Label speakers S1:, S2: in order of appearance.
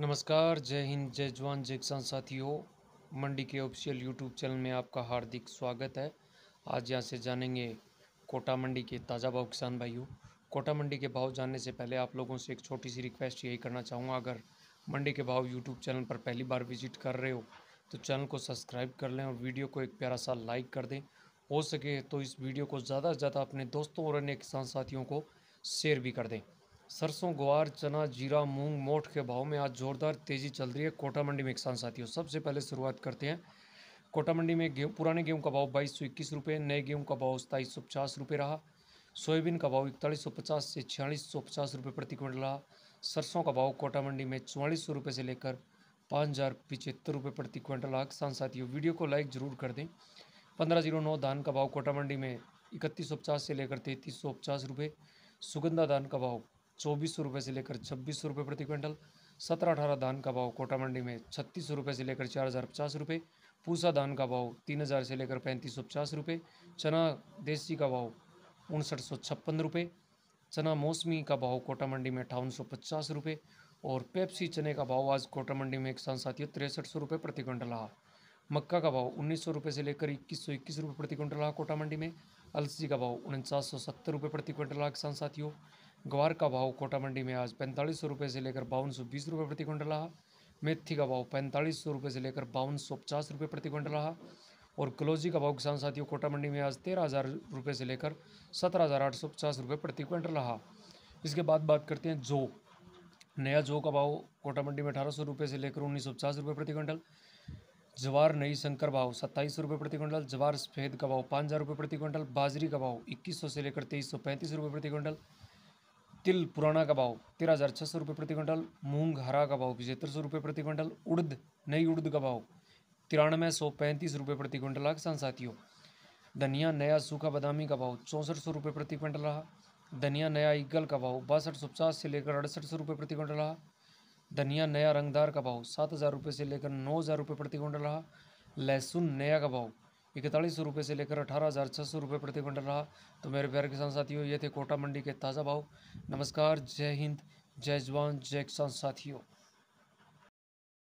S1: नमस्कार जय हिंद जय जवान जय किसान साथियों मंडी के ऑफिशियल यूट्यूब चैनल में आपका हार्दिक स्वागत है आज यहाँ से जानेंगे कोटा मंडी के ताज़ा भाव किसान भाइयों कोटा मंडी के भाव जानने से पहले आप लोगों से एक छोटी सी रिक्वेस्ट यही करना चाहूँगा अगर मंडी के भाव यूट्यूब चैनल पर पहली बार विजिट कर रहे हो तो चैनल को सब्सक्राइब कर लें और वीडियो को एक प्यारा सा लाइक कर दें हो सके तो इस वीडियो को ज़्यादा से ज़्यादा अपने दोस्तों और अन्य किसान साथियों को शेयर भी कर दें सरसों ग्वार चना जीरा मूंग मोठ के भाव में आज जोरदार तेजी चल रही है कोटा मंडी में किसान साथियों सबसे पहले शुरुआत करते हैं कोटा मंडी में गेहूँ पुराने गेहूँ का भाव बाईस सौ इक्कीस रुपये नए गेहूँ का भाव सताईस सौ पचास रुपये रहा सोयाबीन का भाव इकतालीस सौ पचास से छियालीस सौ पचास रुपये प्रति क्विंटल रहा सरसों का भाव कोटा मंडी में चौवालीस सौ रुपये से लेकर पाँच हज़ार पिचहत्तर रुपये प्रति क्विंटल रहा किसान साथियों वीडियो को लाइक ज़रूर कर दें पंद्रह जीरो नौ धान का भाव कोटा मंडी में इकतीस सौ पचास से लेकर तैंतीस सौ पचास रुपये सुगंधा धान का भाव चौबीस सौ रुपये से लेकर छब्बीस सौ रुपये प्रति क्विंटल सत्रह अठारह धान का भाव कोटा मंडी में छत्तीस सौ रुपये से लेकर चार हज़ार पचास रुपये पूसा धान का भाव तीन हज़ार से लेकर पैंतीस सौ पचास रुपये चना देसी का भाव उनसठ सौ छप्पन रुपये चना मौसमी का भाव कोटा मंडी में अठावन सौ पचास रुपये और पेप्सी चने का भाव आज कोटा मंडी में एक साथ साथियों तिरसठ सौ रुपये प्रति क्विंटल रहा मक्का का भाव उन्नीस सौ रुपये से लेकर इक्कीस सौ इक्कीस रुपये प्रति क्विंटल रहा कोटा मंडी में अलसी का भाव उनचास सौ सत्तर रुपये प्रति क्विंटल रहा किसान साथियों ग्वार का भाव कोटा मंडी में आज पैंतालीस सौ रुपये से लेकर बावन सौ बीस रुपये प्रति क्विंटल रहा मेथी का भाव पैंतालीस सौ रुपये से लेकर बावन सौ पचास रुपये प्रति क्विंटल रहा और कलौजी का भाव किसान साथियों कोटा मंडी में आज तेरह हज़ार रुपये से लेकर सत्रह हज़ार आठ सौ पचास रुपये प्रति क्विंटल रहा इसके बाद बात करते हैं जो नया जौ का भाव कोटा मंडी में अठारह सौ रुपये से लेकर उन्नीस सौ पचास रुपये प्रति क्विंटल जवार नई शंकर भाव सत्ताईस सौ रुपये प्रति क्विंटल जवार सफ़ेद का भाव पाँच हज़ार रुपये प्रति क्विंटल बाजरी का भाव इक्कीस सौ से लेकर तेईस सौ पैंतीस रुपये प्रति क्विंटल तिल पुराना का भाव तेरह हज़ार छः सौ रुपये प्रति क्विंटल मूंग हरा का भाव पिछहत्तर सौ रुपये प्रति क्विंटल उड़द नई उड़द का भाव तिरानवे सौ पैंतीस रुपये प्रति क्विंटल रहा किसान साथियों धनिया नया सूखा बादामी का भाव चौंसठ सौ रुपये प्रति क्विंटल रहा धनिया नया ईगल का भाव बासठ सौ पचास से लेकर अड़सठ सौ रुपये प्रति क्विंटल रहा धनिया नया रंगदार का भाव सात हज़ार रुपये से लेकर नौ हज़ार रुपये प्रति क्विंटल रहा लहसुन नया का भाव इकतालीस सौ रुपये से लेकर अठारह हज़ार छः सौ रुपये प्रति क्विंटल रहा तो मेरे प्यारे किसान साथियों ये थे कोटा मंडी के ताज़ा भाव नमस्कार जय हिंद जय जवान जय किसान साथियों